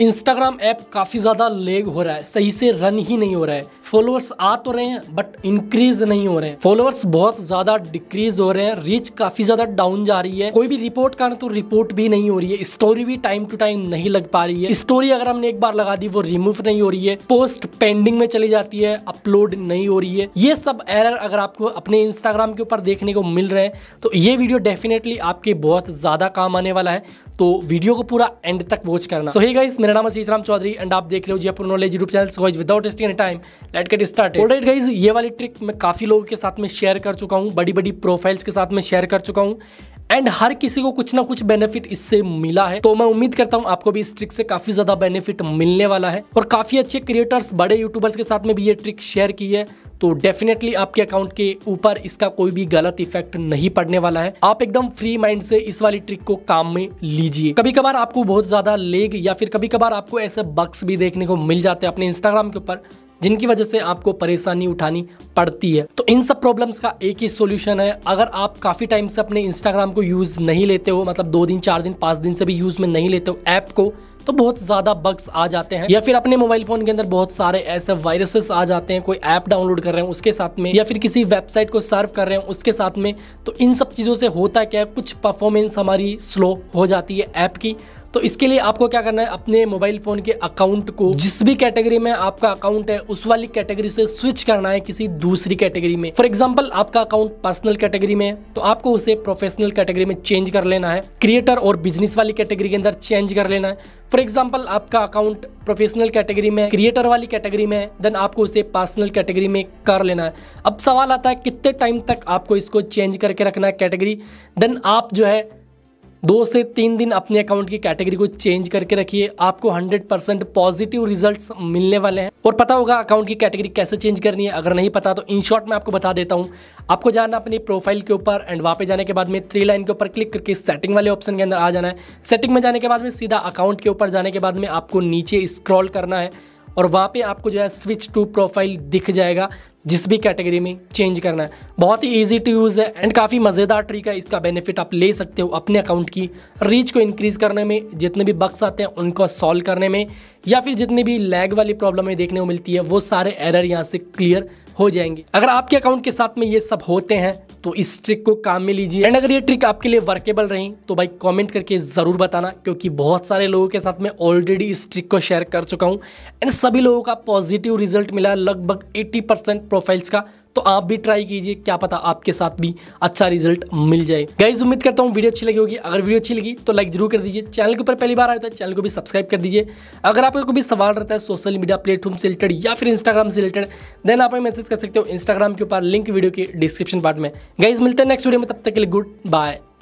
Instagram app काफ़ी ज़्यादा leg हो रहा है सही से रन ही नहीं हो रहा है फॉलोअर्स आ तो रहे हैं बट इंक्रीज नहीं हो रहे हैं फॉलोअर्स बहुत ज़्यादा डिक्रीज हो रहे हैं रीच काफ़ी ज़्यादा डाउन जा रही है कोई भी रिपोर्ट करना तो रिपोर्ट भी नहीं हो रही है स्टोरी भी टाइम टू टाइम नहीं लग पा रही है स्टोरी अगर हमने एक बार लगा दी वो रिमूव नहीं हो रही है पोस्ट पेंडिंग में चली जाती है अपलोड नहीं हो रही है ये सब एरर अगर आपको अपने इंस्टाग्राम के ऊपर देखने को मिल रहे हैं तो ये वीडियो डेफिनेटली आपके बहुत ज़्यादा काम आने वाला है तो वीडियो को पूरा एंड तक वॉच करना सो so, मेरा नाम है राम चौधरी एंड आप देख रहे हो जयपुर नॉलेज यूट्यूब चैनल सॉइज without wasting any time let get start right guys ये वाली ट्रिक मैं काफ़ी लोगों के साथ में शेयर कर चुका हूँ बड़ी बड़ी प्रोफाइल्स के साथ में शेयर कर चुका हूँ एंड हर किसी को कुछ ना कुछ बेनिफिट इससे मिला है तो मैं उम्मीद करता हूँ आपको भी इस ट्रिक से काफी ज्यादा बेनिफिट मिलने वाला है और काफी अच्छे क्रिएटर्स बड़े यूट्यूबर्स के साथ में भी ये ट्रिक शेयर की है तो डेफिनेटली आपके अकाउंट के ऊपर इसका कोई भी गलत इफेक्ट नहीं पड़ने वाला है आप एकदम फ्री माइंड से इस वाली ट्रिक को काम में लीजिए कभी कभार आपको बहुत ज्यादा लेग या फिर कभी कभार आपको ऐसे बक्स भी देखने को मिल जाते हैं अपने इंस्टाग्राम के ऊपर जिनकी वजह से आपको परेशानी उठानी पड़ती है तो इन सब प्रॉब्लम्स का एक ही सोल्यूशन है अगर आप काफ़ी टाइम से अपने इंस्टाग्राम को यूज़ नहीं लेते हो मतलब दो दिन चार दिन पाँच दिन से भी यूज़ में नहीं लेते हो ऐप को तो बहुत ज़्यादा बग्स आ जाते हैं या फिर अपने मोबाइल फ़ोन के अंदर बहुत सारे ऐसे वायरसेस आ जाते हैं कोई ऐप डाउनलोड कर रहे हैं उसके साथ में या फिर किसी वेबसाइट को सर्व कर रहे हैं उसके साथ में तो इन सब चीज़ों से होता क्या है कुछ परफॉर्मेंस हमारी स्लो हो जाती है ऐप की तो इसके लिए आपको क्या करना है अपने मोबाइल फ़ोन के अकाउंट को जिस भी कैटेगरी में आपका अकाउंट है उस वाली कैटेगरी से स्विच करना है किसी दूसरी कैटेगरी में फॉर एग्जाम्पल आपका अकाउंट पर्सनल कैटेगरी में है तो आपको उसे प्रोफेशनल कैटेगरी में चेंज कर लेना है क्रिएटर और बिजनेस वाली कैटेगरी के अंदर चेंज कर लेना है फॉर एग्जाम्पल आपका अकाउंट प्रोफेशनल कैटेगरी में क्रिएटर वाली कैटेगरी में देन आपको उसे पर्सनल कैटेगरी में कर लेना है अब सवाल आता है कितने टाइम तक आपको इसको चेंज करके रखना है कैटेगरी देन आप जो है दो से तीन दिन अपने अकाउंट की कैटेगरी को चेंज करके रखिए आपको 100% पॉजिटिव रिजल्ट्स मिलने वाले हैं और पता होगा अकाउंट की कैटेगरी कैसे चेंज करनी है अगर नहीं पता तो इन शॉर्ट मैं आपको बता देता हूँ आपको जाना अपनी प्रोफाइल के ऊपर एंड वहाँ पे जाने के बाद में थ्री लाइन के ऊपर क्लिक करके सेटिंग वाले ऑप्शन के अंदर आ जाना है सेटिंग में जाने के बाद में सीधा अकाउंट के ऊपर जाने के बाद में आपको नीचे स्क्रॉल करना है और वहाँ पे आपको जो है स्विच टू प्रोफाइल दिख जाएगा जिस भी कैटेगरी में चेंज करना है बहुत ही ईजी टू यूज़ है एंड काफ़ी मज़ेदार ट्रिक है इसका बेनिफिट आप ले सकते हो अपने अकाउंट की रीच को इंक्रीज़ करने में जितने भी बक्स आते हैं उनको सॉल्व करने में या फिर जितनी भी लैग वाली प्रॉब्लमें देखने को मिलती है वो सारे एरर यहाँ से क्लियर हो जाएंगे अगर आपके अकाउंट के साथ में ये सब होते हैं तो इस ट्रिक को काम में लीजिए एंड अगर ये ट्रिक आपके लिए वर्केबल रही तो भाई कमेंट करके ज़रूर बताना क्योंकि बहुत सारे लोगों के साथ मैं ऑलरेडी इस ट्रिक को शेयर कर चुका हूँ एंड सभी लोगों का पॉजिटिव रिजल्ट मिला लगभग 80 परसेंट प्रोफाइल्स का तो आप भी ट्राई कीजिए क्या पता आपके साथ भी अच्छा रिजल्ट मिल जाए गाइज उम्मीद करता हूँ वीडियो अच्छी लगी होगी अगर वीडियो अच्छी लगी तो लाइक जरूर कर दीजिए चैनल के ऊपर पहली बार आया था चैनल को भी सब्सक्राइब कर दीजिए अगर आपका कोई भी सवाल रहता है सोशल मीडिया प्लेटफॉर्म से रिलेटेड या फिर इंस्टाग्राम से रिलेटेड देन आप मैसेज कर सकते हो इंस्टाग्राम के ऊपर लिंक वीडियो के डिस्क्रिप्शन पार्ट में गाइज मिलते हैं नेक्स्ट वीडियो में तब तक के लिए गुड बाय